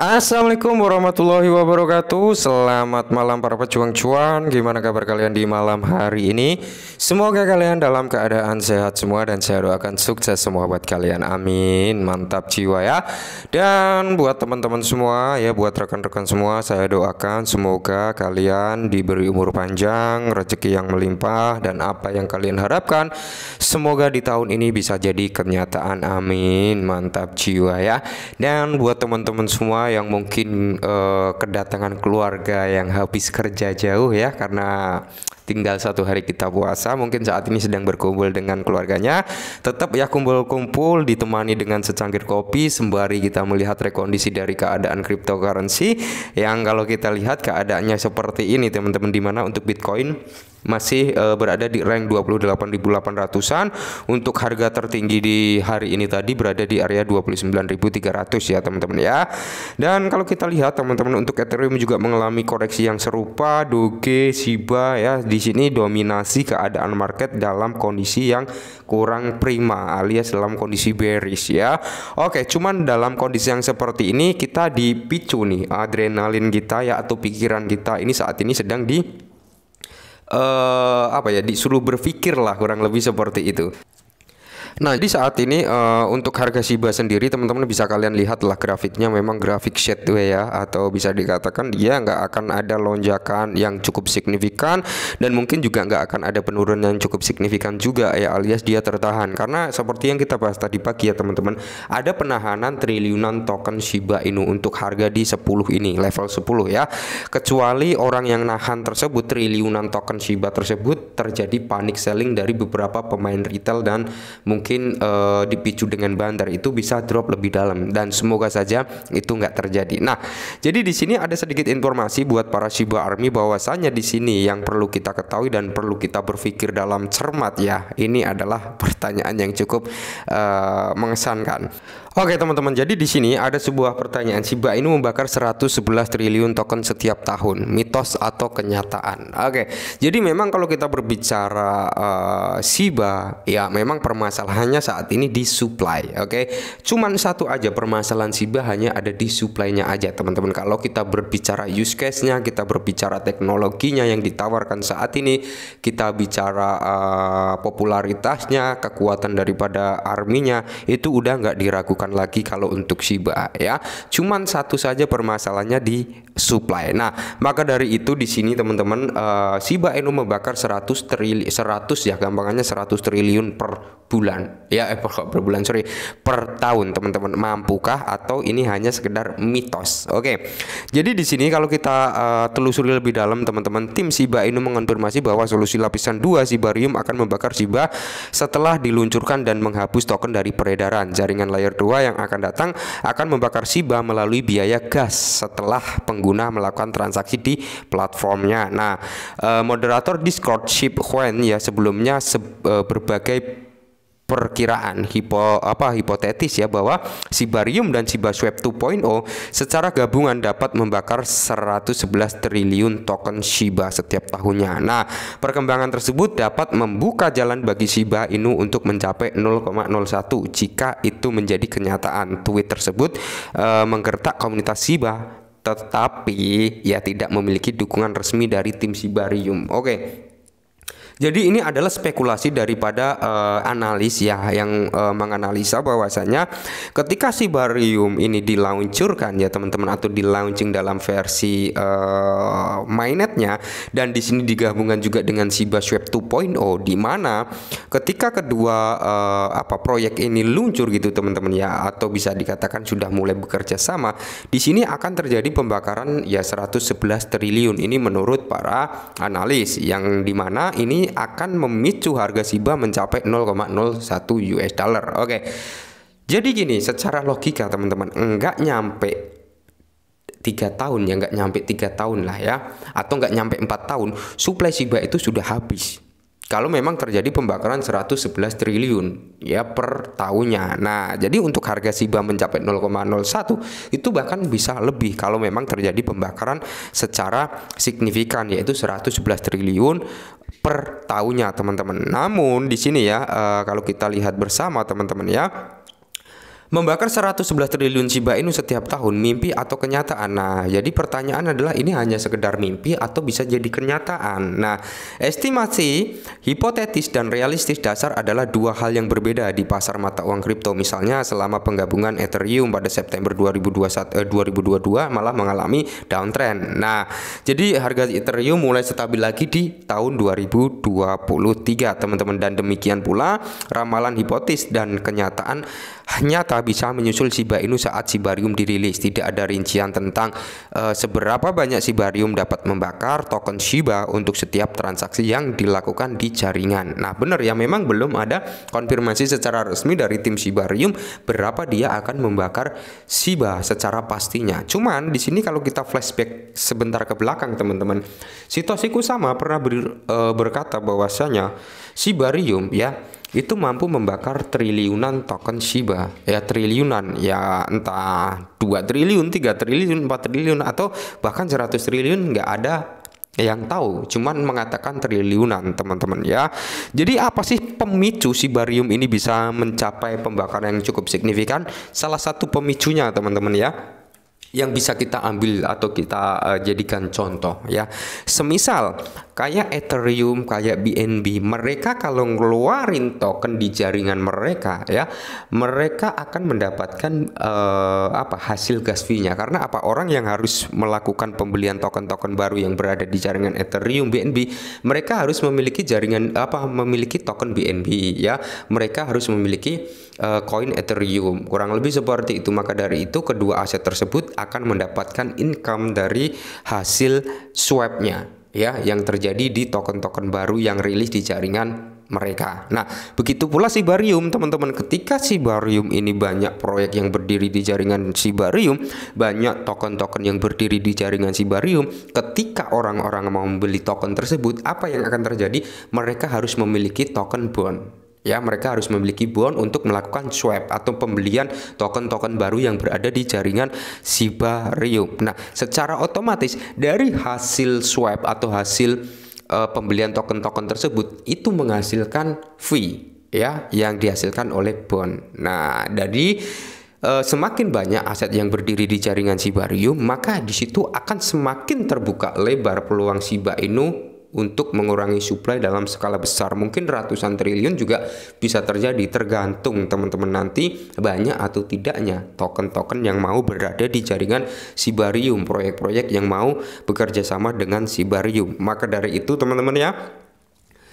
Assalamualaikum warahmatullahi wabarakatuh Selamat malam para pejuang cuan Gimana kabar kalian di malam hari ini Semoga kalian dalam keadaan sehat semua Dan saya doakan sukses semua buat kalian Amin Mantap jiwa ya Dan buat teman-teman semua ya Buat rekan-rekan semua Saya doakan semoga kalian diberi umur panjang Rezeki yang melimpah Dan apa yang kalian harapkan Semoga di tahun ini bisa jadi kenyataan Amin Mantap jiwa ya Dan buat teman-teman semua yang mungkin uh, kedatangan keluarga yang habis kerja jauh ya karena tinggal satu hari kita puasa mungkin saat ini sedang berkumpul dengan keluarganya tetap ya kumpul-kumpul ditemani dengan secangkir kopi sembari kita melihat rekondisi dari keadaan cryptocurrency yang kalau kita lihat keadaannya seperti ini teman-teman dimana untuk Bitcoin masih e, berada di rank 28.800-an untuk harga tertinggi di hari ini tadi berada di area 29.300 ya teman-teman ya dan kalau kita lihat teman-teman untuk Ethereum juga mengalami koreksi yang serupa Doge Shiba ya di sini dominasi keadaan market dalam kondisi yang kurang prima alias dalam kondisi bearish ya. Oke, cuman dalam kondisi yang seperti ini kita dipicu nih adrenalin kita ya atau pikiran kita ini saat ini sedang di uh, apa ya disuruh berpikir lah kurang lebih seperti itu. Nah, jadi saat ini uh, untuk harga Shiba sendiri teman-teman bisa kalian lihatlah grafiknya memang grafik shadeway ya atau bisa dikatakan dia nggak akan ada lonjakan yang cukup signifikan dan mungkin juga nggak akan ada penurunan yang cukup signifikan juga ya alias dia tertahan karena seperti yang kita bahas tadi pagi ya teman-teman ada penahanan triliunan token Shiba Inu untuk harga di 10 ini level 10 ya kecuali orang yang nahan tersebut triliunan token Shiba tersebut terjadi panik selling dari beberapa pemain retail dan mungkin mungkin uh, dipicu dengan bandar itu bisa drop lebih dalam dan semoga saja itu nggak terjadi. Nah, jadi di sini ada sedikit informasi buat para Shiba Army bahwasanya di sini yang perlu kita ketahui dan perlu kita berpikir dalam cermat ya. Ini adalah pertanyaan yang cukup uh, mengesankan. Oke teman-teman, jadi di sini ada sebuah pertanyaan Shiba ini membakar 111 triliun token setiap tahun, mitos atau kenyataan. Oke, jadi memang kalau kita berbicara uh, Shiba, ya memang permasalahan hanya saat ini di supply oke okay? cuman satu aja permasalahan Shiba hanya ada di supply-nya aja teman-teman kalau kita berbicara use case-nya kita berbicara teknologinya yang ditawarkan saat ini kita bicara uh, popularitasnya kekuatan daripada arminya itu udah nggak diragukan lagi kalau untuk Shiba ya cuman satu saja permasalahannya di supply nah maka dari itu di sini teman-teman uh, eh, Shiba Inu membakar 100 triliun 100 ya gampangannya 100 triliun per bulan ya eh per bulan sorry per tahun teman-teman mampukah atau ini hanya sekedar mitos oke jadi di sini kalau kita uh, telusuri lebih dalam teman-teman tim Siba ini mengonfirmasi bahwa solusi lapisan 2 Sibarium akan membakar Siba setelah diluncurkan dan menghapus token dari peredaran jaringan layer 2 yang akan datang akan membakar Siba melalui biaya gas setelah pengguna melakukan transaksi di platformnya nah uh, moderator Discord Ship Huan ya sebelumnya se uh, eh, berbagai perkiraan hipo apa hipotetis ya bahwa si barium dan si basweb 2.0 secara gabungan dapat membakar 111 triliun token Shiba setiap tahunnya. Nah, perkembangan tersebut dapat membuka jalan bagi Shiba Inu untuk mencapai 0,01 jika itu menjadi kenyataan. Tweet tersebut e, menggertak komunitas Shiba tetapi ya tidak memiliki dukungan resmi dari tim Sibarium. Oke. Okay. Jadi ini adalah spekulasi daripada uh, analis ya yang uh, menganalisa bahwasanya ketika si barium ini diluncurkan ya teman-teman atau di launching dalam versi uh, eh, mainnetnya dan di sini digabungkan juga dengan Shiba Swap 2.0 di mana ketika kedua uh, apa proyek ini luncur gitu teman-teman ya atau bisa dikatakan sudah mulai bekerja sama di sini akan terjadi pembakaran ya 111 triliun ini menurut para analis yang dimana ini akan memicu harga SIBA mencapai 0,01 US dollar. Oke. Jadi gini, secara logika teman-teman, enggak nyampe tiga tahun ya enggak nyampe tiga tahun lah ya atau enggak nyampe empat tahun supply Shiba itu sudah habis kalau memang terjadi pembakaran 111 triliun ya per tahunnya. Nah, jadi untuk harga SIBA mencapai 0,01 itu bahkan bisa lebih kalau memang terjadi pembakaran secara signifikan yaitu 111 triliun per tahunnya, teman-teman. Namun di sini ya eh, kalau kita lihat bersama teman-teman ya Membakar 111 triliun Shiba Inu setiap tahun mimpi atau kenyataan? Nah, jadi pertanyaan adalah ini hanya sekedar mimpi atau bisa jadi kenyataan? Nah, estimasi hipotetis dan realistis dasar adalah dua hal yang berbeda di pasar mata uang kripto. Misalnya selama penggabungan Ethereum pada September 2021 eh, 2022 malah mengalami downtrend. Nah, jadi harga Ethereum mulai stabil lagi di tahun 2023, teman-teman dan demikian pula ramalan hipotetis dan kenyataan hanya tak bisa menyusul Shiba Inu saat Sibarium dirilis. Tidak ada rincian tentang uh, seberapa banyak Sibarium dapat membakar token Shiba untuk setiap transaksi yang dilakukan di jaringan. Nah, benar ya memang belum ada konfirmasi secara resmi dari tim Sibarium berapa dia akan membakar Shiba secara pastinya. Cuman di sini kalau kita flashback sebentar ke belakang teman-teman, Sitosiku sama pernah ber, uh, berkata bahwasanya Sibarium ya itu mampu membakar triliunan token Shiba. Ya triliunan, ya entah 2 triliun, 3 triliun, 4 triliun atau bahkan 100 triliun nggak ada yang tahu cuman mengatakan triliunan teman-teman ya jadi apa sih pemicu si barium ini bisa mencapai pembakaran yang cukup signifikan salah satu pemicunya teman-teman ya yang bisa kita ambil atau kita uh, jadikan contoh ya. Semisal kayak Ethereum, kayak BNB, mereka kalau ngeluarin token di jaringan mereka ya, mereka akan mendapatkan uh, apa hasil gas fee-nya karena apa orang yang harus melakukan pembelian token-token baru yang berada di jaringan Ethereum, BNB, mereka harus memiliki jaringan apa memiliki token BNB ya. Mereka harus memiliki Eh, koin Ethereum. Kurang lebih seperti itu. Maka dari itu kedua aset tersebut akan mendapatkan income dari hasil swapnya ya yang terjadi di token-token baru yang rilis di jaringan mereka. Nah, begitu pula si Barium, teman-teman. Ketika si Barium ini banyak proyek yang berdiri di jaringan si Barium, banyak token-token yang berdiri di jaringan si Barium. ketika orang-orang mau membeli token tersebut, apa yang akan terjadi? Mereka harus memiliki token bond ya mereka harus memiliki bond untuk melakukan swap atau pembelian token-token baru yang berada di jaringan Sibarium. Nah, secara otomatis dari hasil swap atau hasil uh, pembelian token-token tersebut itu menghasilkan fee ya yang dihasilkan oleh bond. Nah, jadi uh, semakin banyak aset yang berdiri di jaringan Sibarium, maka di situ akan semakin terbuka lebar peluang Shiba Inu untuk mengurangi supply dalam skala besar. Mungkin ratusan triliun juga bisa terjadi tergantung teman-teman nanti banyak atau tidaknya token-token yang mau berada di jaringan Sibarium, proyek-proyek yang mau bekerja sama dengan Sibarium. Maka dari itu teman-teman ya,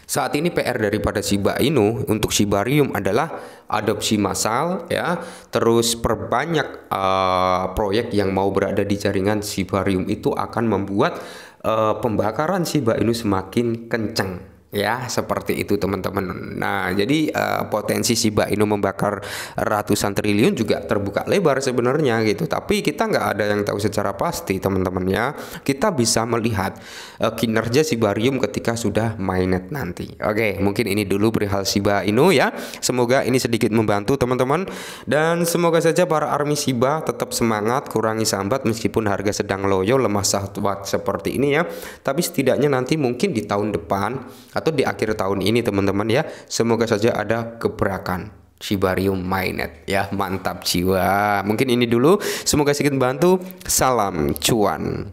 saat ini PR daripada Shiba Inu untuk Shibarium adalah adopsi massal ya, terus perbanyak uh, proyek yang mau berada di jaringan Shibarium itu akan membuat Eh, pembakaran pembakaran Shiba Inu semakin kencang Ya, seperti itu teman-teman. Nah, jadi uh, potensi Shiba Inu membakar ratusan triliun juga terbuka lebar sebenarnya gitu. Tapi kita nggak ada yang tahu secara pasti teman-teman ya. Kita bisa melihat uh, kinerja Sibarium ketika sudah mainnet nanti. Oke, mungkin ini dulu perihal Shiba Inu ya. Semoga ini sedikit membantu teman-teman dan semoga saja para army Shiba tetap semangat, kurangi sambat meskipun harga sedang loyo lemah sahabat seperti ini ya. Tapi setidaknya nanti mungkin di tahun depan atau atau di akhir tahun ini teman-teman ya. Semoga saja ada keberakan Shibarium Mainet ya mantap jiwa mungkin ini dulu semoga sedikit bantu salam cuan